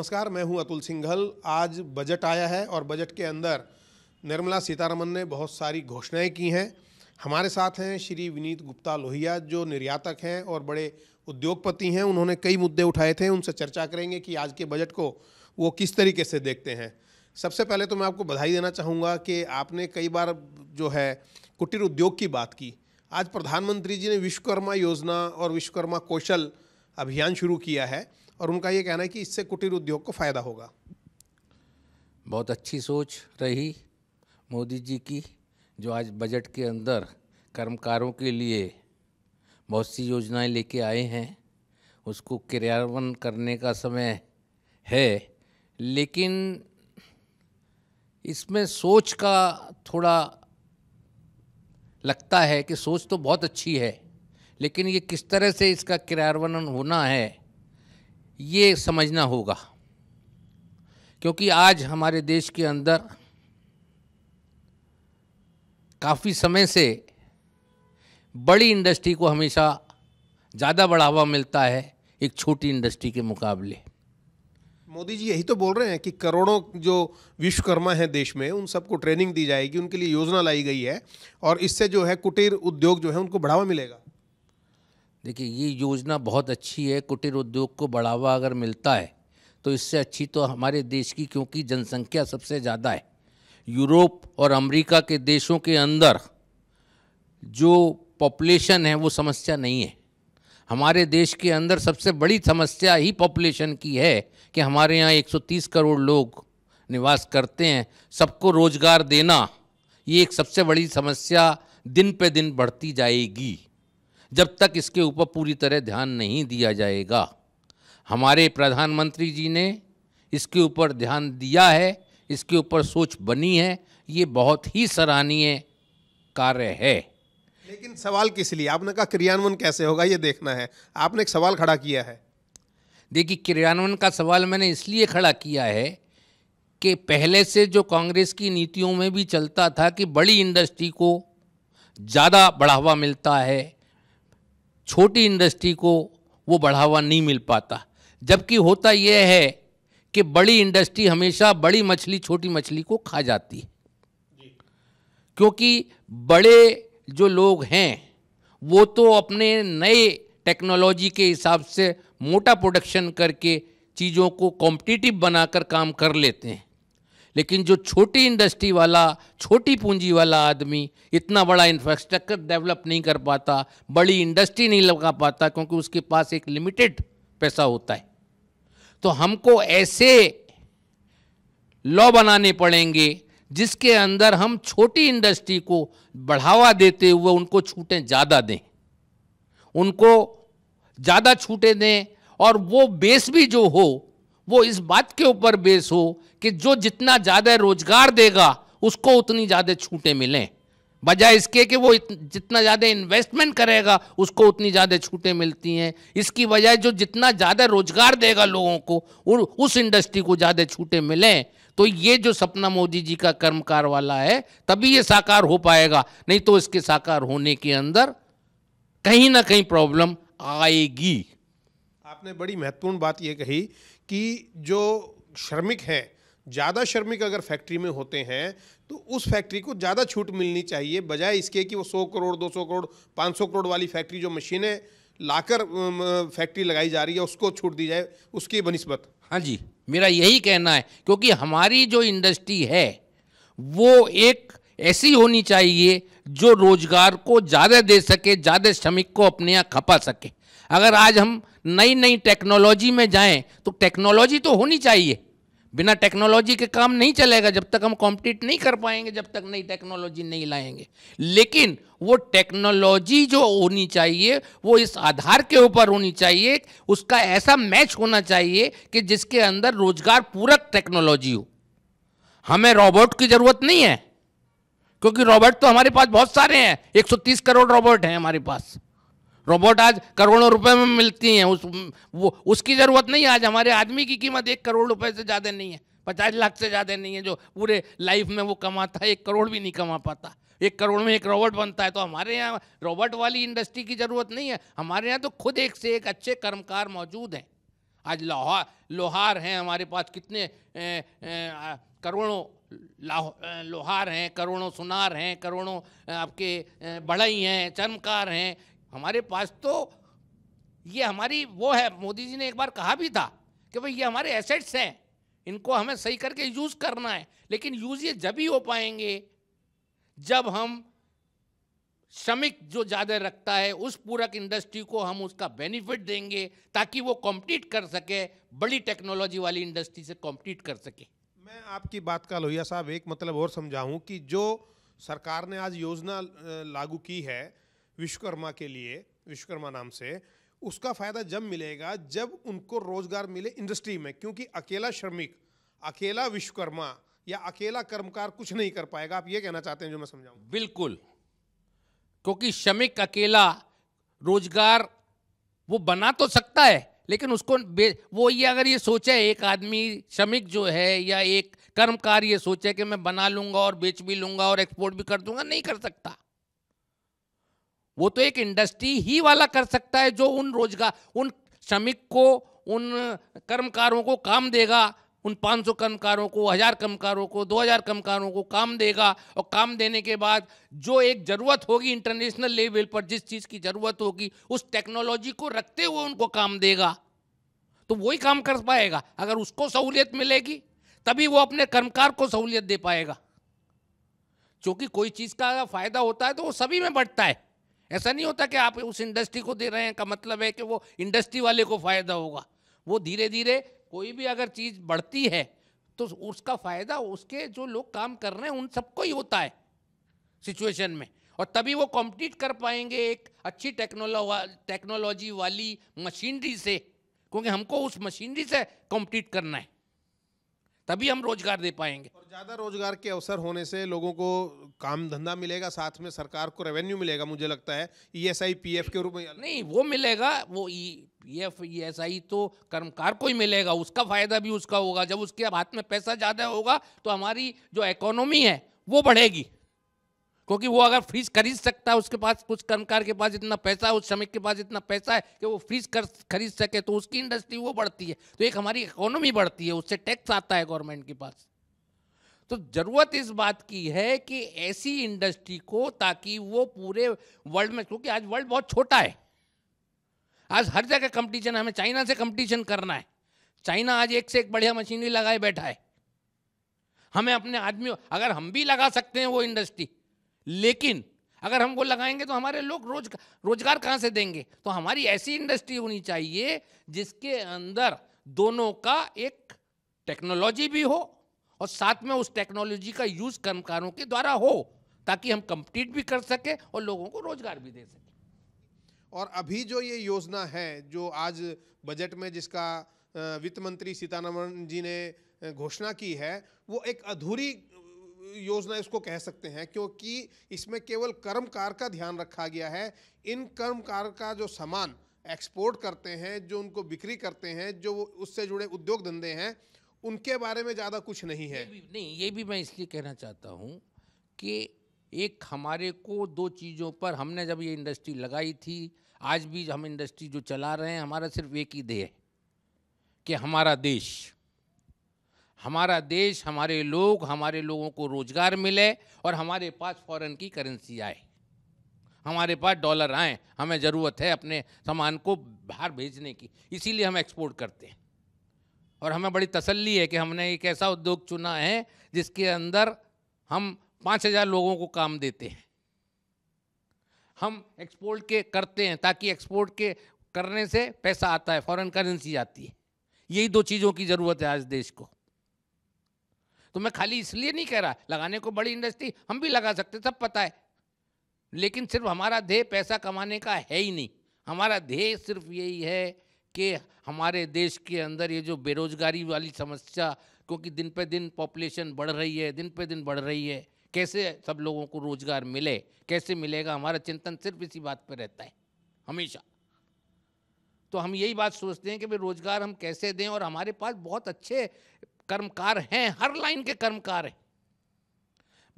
नमस्कार मैं हूं अतुल सिंघल आज बजट आया है और बजट के अंदर निर्मला सीतारमन ने बहुत सारी घोषणाएं की हैं हमारे साथ हैं श्री विनीत गुप्ता लोहिया जो निर्यातक हैं और बड़े उद्योगपति हैं उन्होंने कई मुद्दे उठाए थे उनसे चर्चा करेंगे कि आज के बजट को वो किस तरीके से देखते हैं सबसे पहले तो मैं आपको बधाई देना चाहूँगा कि आपने कई बार जो है कुटीर उद्योग की बात की आज प्रधानमंत्री जी ने विश्वकर्मा योजना और विश्वकर्मा कौशल अभियान शुरू किया है और उनका ये कहना है कि इससे कुटीर उद्योग को फ़ायदा होगा बहुत अच्छी सोच रही मोदी जी की जो आज बजट के अंदर कर्मकारों के लिए बहुत सी योजनाएं लेके आए हैं उसको क्रियान्वयन करने का समय है लेकिन इसमें सोच का थोड़ा लगता है कि सोच तो बहुत अच्छी है लेकिन ये किस तरह से इसका क्रियान्वयन होना है ये समझना होगा क्योंकि आज हमारे देश के अंदर काफ़ी समय से बड़ी इंडस्ट्री को हमेशा ज़्यादा बढ़ावा मिलता है एक छोटी इंडस्ट्री के मुकाबले मोदी जी यही तो बोल रहे हैं कि करोड़ों जो विश्वकर्मा हैं देश में उन सबको ट्रेनिंग दी जाएगी उनके लिए योजना लाई गई है और इससे जो है कुटीर उद्योग जो है उनको बढ़ावा मिलेगा देखिए ये योजना बहुत अच्छी है कुटीर उद्योग को बढ़ावा अगर मिलता है तो इससे अच्छी तो हमारे देश की क्योंकि जनसंख्या सबसे ज़्यादा है यूरोप और अमेरिका के देशों के अंदर जो पॉपुलेशन है वो समस्या नहीं है हमारे देश के अंदर सबसे बड़ी समस्या ही पॉपुलेशन की है कि हमारे यहाँ 130 करोड़ लोग निवास करते हैं सबको रोज़गार देना ये एक सबसे बड़ी समस्या दिन पे दिन बढ़ती जाएगी जब तक इसके ऊपर पूरी तरह ध्यान नहीं दिया जाएगा हमारे प्रधानमंत्री जी ने इसके ऊपर ध्यान दिया है इसके ऊपर सोच बनी है ये बहुत ही सराहनीय कार्य है लेकिन सवाल किस लिए आपने कहा क्रियान्वयन कैसे होगा ये देखना है आपने एक सवाल खड़ा किया है देखिए क्रियान्वयन का सवाल मैंने इसलिए खड़ा किया है कि पहले से जो कांग्रेस की नीतियों में भी चलता था कि बड़ी इंडस्ट्री को ज़्यादा बढ़ावा मिलता है छोटी इंडस्ट्री को वो बढ़ावा नहीं मिल पाता जबकि होता यह है कि बड़ी इंडस्ट्री हमेशा बड़ी मछली छोटी मछली को खा जाती है क्योंकि बड़े जो लोग हैं वो तो अपने नए टेक्नोलॉजी के हिसाब से मोटा प्रोडक्शन करके चीज़ों को कॉम्पिटिटिव बनाकर काम कर लेते हैं लेकिन जो छोटी इंडस्ट्री वाला छोटी पूंजी वाला आदमी इतना बड़ा इंफ्रास्ट्रक्चर डेवलप नहीं कर पाता बड़ी इंडस्ट्री नहीं लगा पाता क्योंकि उसके पास एक लिमिटेड पैसा होता है तो हमको ऐसे लॉ बनाने पड़ेंगे जिसके अंदर हम छोटी इंडस्ट्री को बढ़ावा देते हुए उनको छूटें ज़्यादा दें उनको ज़्यादा छूटें दें और वो बेस भी जो हो वो इस बात के ऊपर बेस हो कि जो जितना ज़्यादा रोजगार देगा उसको उतनी ज़्यादा छूटें मिलें बजाय इसके कि वो जितना ज़्यादा इन्वेस्टमेंट करेगा उसको उतनी ज़्यादा छूटें मिलती हैं इसकी वजह जो जितना ज़्यादा रोजगार देगा लोगों को उस इंडस्ट्री को ज़्यादा छूटें मिलें तो ये जो सपना मोदी जी का कर्मकार वाला है तभी ये साकार हो पाएगा नहीं तो इसके साकार होने के अंदर कहीं ना कहीं प्रॉब्लम आएगी आपने बड़ी महत्वपूर्ण बात ये कही कि जो श्रमिक हैं ज़्यादा श्रमिक अगर फैक्ट्री में होते हैं तो उस फैक्ट्री को ज़्यादा छूट मिलनी चाहिए बजाय इसके कि वो 100 करोड़ 200 करोड़ 500 करोड़ वाली फैक्ट्री जो मशीनें लाकर फैक्ट्री लगाई जा रही है उसको छूट दी जाए उसकी बनस्बत हाँ जी मेरा यही कहना है क्योंकि हमारी जो इंडस्ट्री है वो एक ऐसी होनी चाहिए जो रोजगार को ज़्यादा दे सके ज़्यादा श्रमिक को अपने यहाँ खपा सके अगर आज हम नई नई टेक्नोलॉजी में जाएं तो टेक्नोलॉजी तो होनी चाहिए बिना टेक्नोलॉजी के काम नहीं चलेगा जब तक हम कॉम्पिटिट नहीं कर पाएंगे जब तक नई टेक्नोलॉजी नहीं लाएंगे लेकिन वो टेक्नोलॉजी जो होनी चाहिए वो इस आधार के ऊपर होनी चाहिए उसका ऐसा मैच होना चाहिए कि जिसके अंदर रोजगार पूरक टेक्नोलॉजी हो हमें रोबोट की ज़रूरत नहीं है क्योंकि रोबोट तो हमारे पास बहुत सारे हैं 130 करोड़ रॉबोट हैं हमारे पास रोबोट आज करोड़ों रुपए में मिलती हैं उस वो उसकी ज़रूरत नहीं आज हमारे आदमी की कीमत एक करोड़ रुपए से ज़्यादा नहीं है पचास लाख से ज़्यादा नहीं है जो पूरे लाइफ में वो कमाता है एक करोड़ भी नहीं कमा पाता एक करोड़ में एक रोबोट बनता है तो हमारे यहाँ रोबोट वाली इंडस्ट्री की ज़रूरत नहीं है हमारे यहाँ तो खुद एक से एक अच्छे कर्मकार मौजूद हैं आज लोहार लोहार हैं हमारे पास कितने करोड़ों लोहार हैं करोड़ों सुनार हैं करोड़ों आपके बढ़ई हैं चर्मकार हैं हमारे पास तो ये हमारी वो है मोदी जी ने एक बार कहा भी था कि भाई ये हमारे एसेट्स हैं इनको हमें सही करके यूज़ करना है लेकिन यूज़ ये जब ही हो पाएंगे जब हम श्रमिक जो ज़्यादा रखता है उस पूरक इंडस्ट्री को हम उसका बेनिफिट देंगे ताकि वो कॉम्पीट कर सके बड़ी टेक्नोलॉजी वाली इंडस्ट्री से कॉम्पीट कर सके मैं आपकी बात का लोहिया साहब एक मतलब और समझाऊं कि जो सरकार ने आज योजना लागू की है विश्वकर्मा के लिए विश्वकर्मा नाम से उसका फ़ायदा जब मिलेगा जब उनको रोज़गार मिले इंडस्ट्री में क्योंकि अकेला श्रमिक अकेला विश्वकर्मा या अकेला कर्मकार कुछ नहीं कर पाएगा आप ये कहना चाहते हैं जो मैं समझाऊं बिल्कुल क्योंकि श्रमिक अकेला रोजगार वो बना तो सकता है लेकिन उसको वो ये अगर ये सोचे एक आदमी श्रमिक जो है या एक कर्मकार ये सोचे कि मैं बना लूंगा और बेच भी लूँगा और एक्सपोर्ट भी कर दूंगा नहीं कर सकता वो तो एक इंडस्ट्री ही वाला कर सकता है जो उन रोजगार उन श्रमिक को उन कर्मकारों को काम देगा उन 500 कर्मकारों को हज़ार कर्मकारों को 2000 कर्मकारों को काम देगा और काम देने के बाद जो एक ज़रूरत होगी इंटरनेशनल लेवल पर जिस चीज़ की ज़रूरत होगी उस टेक्नोलॉजी को रखते हुए उनको काम देगा तो वही काम कर पाएगा अगर उसको सहूलियत मिलेगी तभी वो अपने कर्मकार को सहूलियत दे पाएगा क्योंकि कोई चीज़ का फ़ायदा होता है तो वो सभी में बढ़ता है ऐसा नहीं होता कि आप उस इंडस्ट्री को दे रहे हैं का मतलब है कि वो इंडस्ट्री वाले को फ़ायदा होगा वो धीरे धीरे कोई भी अगर चीज़ बढ़ती है तो उसका फ़ायदा उसके जो लोग काम कर रहे हैं उन सबको ही होता है सिचुएशन में और तभी वो कॉम्पीट कर पाएंगे एक अच्छी टेक्नोलॉ टेक्नोलॉजी वाली मशीनरी से क्योंकि हमको उस मशीनरी से कॉम्पीट करना है तभी हम रोजगार दे पाएंगे और ज़्यादा रोजगार के अवसर होने से लोगों को काम धंधा मिलेगा साथ में सरकार को रेवेन्यू मिलेगा मुझे लगता है E S I P F के रूप में नहीं वो मिलेगा वो E P F E S I तो कर्मकार को ही मिलेगा उसका फ़ायदा भी उसका होगा जब उसके हाथ में पैसा ज़्यादा होगा तो हमारी जो इकोनॉमी है वो बढ़ेगी क्योंकि वो अगर फ्रीज खरीद सकता है उसके पास कुछ कर्मकार के पास इतना पैसा है उस श्रमिक के पास इतना पैसा है कि वो फ्रीज कर खरीद सके तो उसकी इंडस्ट्री वो बढ़ती है तो एक हमारी इकोनॉमी बढ़ती है उससे टैक्स आता है गवर्नमेंट के पास तो ज़रूरत इस बात की है कि ऐसी इंडस्ट्री को ताकि वो पूरे वर्ल्ड में क्योंकि आज वर्ल्ड बहुत छोटा है आज हर जगह कंपटीशन हमें चाइना से कंपटीशन करना है चाइना आज एक से एक बढ़िया मशीनरी लगाए बैठा है हमें अपने आदमियों अगर हम भी लगा सकते हैं वो इंडस्ट्री लेकिन अगर हम वो लगाएंगे तो हमारे लोग रोज रोजगार कहाँ से देंगे तो हमारी ऐसी इंडस्ट्री होनी चाहिए जिसके अंदर दोनों का एक टेक्नोलॉजी भी हो और साथ में उस टेक्नोलॉजी का यूज कर्मकारों के द्वारा हो ताकि हम कंप्लीट भी कर सकें और लोगों को रोजगार भी दे सकें और अभी जो ये योजना है जो आज बजट में जिसका वित्त मंत्री सीतारमन जी ने घोषणा की है वो एक अधूरी योजना इसको कह सकते हैं क्योंकि इसमें केवल कर्मकार का ध्यान रखा गया है इन कर्मकार का जो सामान एक्सपोर्ट करते हैं जो उनको बिक्री करते हैं जो उससे जुड़े उद्योग धंधे हैं उनके बारे में ज़्यादा कुछ नहीं है ये नहीं ये भी मैं इसलिए कहना चाहता हूँ कि एक हमारे को दो चीज़ों पर हमने जब ये इंडस्ट्री लगाई थी आज भी हम इंडस्ट्री जो चला रहे हैं हमारा सिर्फ एक ही ध्येय है कि हमारा देश हमारा देश हमारे लोग हमारे लोगों को रोज़गार मिले और हमारे पास फॉरेन की करेंसी आए हमारे पास डॉलर आए हमें ज़रूरत है अपने सामान को बाहर भेजने की इसीलिए हम एक्सपोर्ट करते हैं और हमें बड़ी तसल्ली है कि हमने एक ऐसा उद्योग चुना है जिसके अंदर हम पाँच हज़ार लोगों को काम देते हैं हम एक्सपोर्ट के करते हैं ताकि एक्सपोर्ट के करने से पैसा आता है फॉरेन करेंसी आती है यही दो चीज़ों की ज़रूरत है आज देश को तो मैं खाली इसलिए नहीं कह रहा लगाने को बड़ी इंडस्ट्री हम भी लगा सकते सब पता है लेकिन सिर्फ हमारा ध्येय पैसा कमाने का है ही नहीं हमारा ध्येय सिर्फ यही है कि हमारे देश के अंदर ये जो बेरोजगारी वाली समस्या क्योंकि दिन पे दिन पॉपुलेशन बढ़ रही है दिन पे दिन बढ़ रही है कैसे सब लोगों को रोजगार मिले कैसे मिलेगा हमारा चिंतन सिर्फ इसी बात पर रहता है हमेशा तो हम यही बात सोचते हैं कि भाई रोज़गार हम कैसे दें और हमारे पास बहुत अच्छे कर्मकार हैं हर लाइन के कर्मकार हैं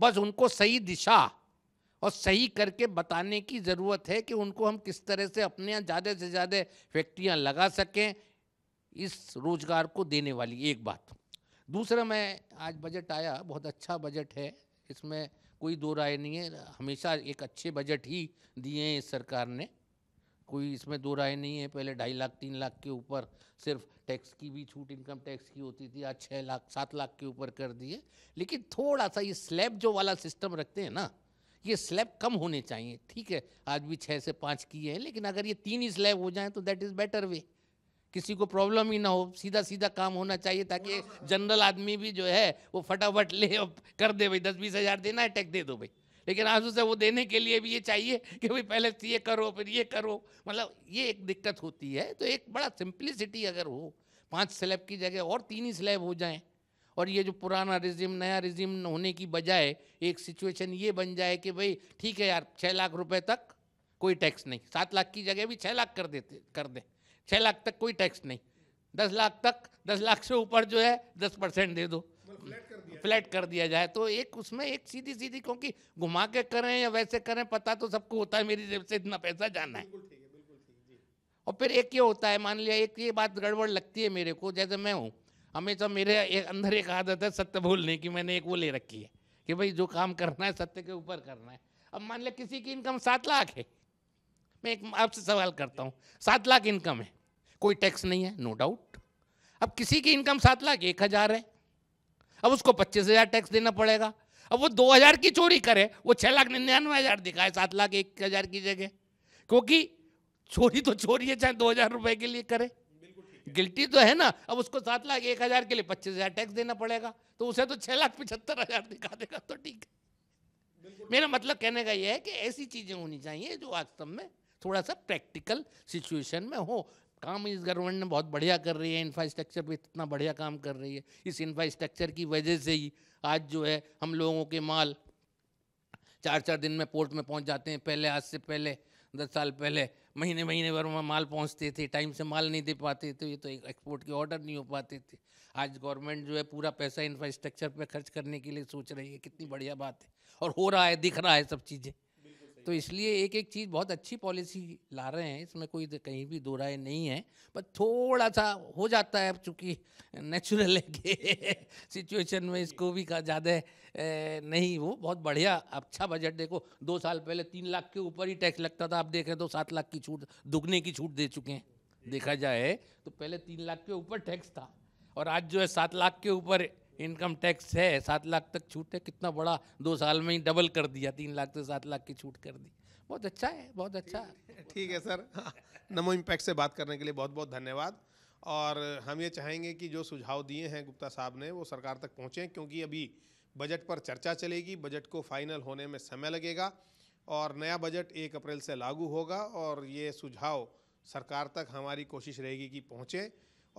बस उनको सही दिशा और सही करके बताने की ज़रूरत है कि उनको हम किस तरह से अपने यहाँ ज़्यादा से ज़्यादा फैक्ट्रियाँ लगा सकें इस रोज़गार को देने वाली एक बात दूसरा मैं आज बजट आया बहुत अच्छा बजट है इसमें कोई दो राय नहीं है हमेशा एक अच्छे बजट ही दिए हैं इस सरकार ने कोई इसमें दो राय नहीं है पहले ढाई लाख तीन लाख के ऊपर सिर्फ टैक्स की भी छूट इनकम टैक्स की होती थी आज छः लाख सात लाख के ऊपर कर दिए लेकिन थोड़ा सा ये स्लैब जो वाला सिस्टम रखते हैं ना ये स्लैब कम होने चाहिए ठीक है आज भी छः से पाँच किए हैं लेकिन अगर ये तीन ही स्लैब हो जाए तो दैट इज़ बेटर वे किसी को प्रॉब्लम ही ना हो सीधा सीधा काम होना चाहिए ताकि जनरल आदमी भी जो है वो फटाफट ले कर दे भाई दस बीस हज़ार देना है टैक्स दे दो भाई लेकिन आज उसे वो देने के लिए भी ये चाहिए कि भाई पहले ये करो फिर ये करो मतलब ये एक दिक्कत होती है तो एक बड़ा सिंप्लिसिटी अगर हो पांच स्लैब की जगह और तीन ही स्लैब हो जाएं और ये जो पुराना रिजिम नया रिजिम होने की बजाय एक सिचुएशन ये बन जाए कि भाई ठीक है यार छः लाख रुपए तक कोई टैक्स नहीं सात लाख की जगह भी छः लाख कर देते कर दें छः लाख तक कोई टैक्स नहीं दस लाख तक दस लाख से ऊपर जो है दस परसेंट दे दो फ्लैट कर, कर दिया जाए तो एक उसमें एक सीधी सीधी क्योंकि घुमा के करें या वैसे करें पता तो सबको होता है मेरी जेब से इतना पैसा जाना है और फिर एक ये होता है मान लिया एक ये बात गड़बड़ लगती है मेरे को जैसे मैं हूँ हमेशा मेरे एक अंदर एक आदत है सत्य भूलने की मैंने एक वो ले रखी है कि भाई जो काम करना है सत्य के ऊपर करना है अब मान लिया किसी की इनकम सात लाख है मैं एक आपसे सवाल करता हूँ सात लाख इनकम है कोई टैक्स नहीं है नो डाउट अब किसी की इनकम सात लाख एक हज़ार है अब उसको पच्चीस हज़ार टैक्स देना पड़ेगा अब वो दो हज़ार की चोरी करे वो छः लाख निन्यानवे हज़ार दिखाए सात लाख एक हज़ार की जगह क्योंकि चोरी तो चोरी है चाहे दो हजार रुपए के लिए करे गिल्टी तो है ना अब उसको सात लाख एक हजार के लिए पच्चीस हजार टैक्स देना पड़ेगा तो उसे तो छह लाख पिछहत्तर हजार दिखा देगा तो ठीक है मेरा मतलब कहने का यह है कि ऐसी चीजें होनी चाहिए जो वास्तव में थोड़ा सा प्रैक्टिकल सिचुएशन में हो काम इस गवर्नमेंट ने बहुत बढ़िया कर रही है इंफ्रास्ट्रक्चर पे इतना बढ़िया काम कर रही है इस इंफ्रास्ट्रक्चर की वजह से ही आज जो है हम लोगों के माल चार चार दिन में पोर्ट में पहुंच जाते हैं पहले आज से पहले दस साल पहले महीने महीने भर में माल पहुंचते थे टाइम से माल नहीं दे पाते थे तो ये तो एक्सपोर्ट के ऑर्डर नहीं हो पाते थे आज गवर्नमेंट जो है पूरा पैसा इंफ्रास्ट्रक्चर पे खर्च करने के लिए सोच रही है कितनी बढ़िया बात है और हो रहा है दिख रहा है सब चीज़ें तो इसलिए एक एक चीज़ बहुत अच्छी पॉलिसी ला रहे हैं इसमें कोई कहीं भी दो राय नहीं है पर थोड़ा सा हो जाता है अब चूँकि नेचुरल है कि सिचुएशन में इसको भी का ज़्यादा नहीं वो बहुत बढ़िया अच्छा बजट देखो दो साल पहले तीन लाख के ऊपर ही टैक्स लगता था आप देख रहे तो सात लाख की छूट दुगने की छूट दे चुके हैं देखा जाए तो पहले तीन लाख के ऊपर टैक्स था और आज जो है सात लाख के ऊपर इनकम टैक्स है सात लाख तक छूट है कितना बड़ा दो साल में ही डबल कर दिया तीन लाख से सात लाख की छूट कर दी बहुत अच्छा है बहुत अच्छा ठीक है सर नमो इम्पैक्ट से बात करने के लिए बहुत बहुत धन्यवाद और हम ये चाहेंगे कि जो सुझाव दिए हैं गुप्ता साहब ने वो सरकार तक पहुँचें क्योंकि अभी बजट पर चर्चा चलेगी बजट को फाइनल होने में समय लगेगा और नया बजट एक अप्रैल से लागू होगा और ये सुझाव सरकार तक हमारी कोशिश रहेगी कि पहुँचें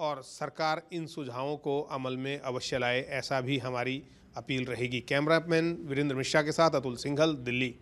और सरकार इन सुझावों को अमल में अवश्य लाए ऐसा भी हमारी अपील रहेगी कैमरामैन वीरेंद्र मिश्रा के साथ अतुल सिंघल दिल्ली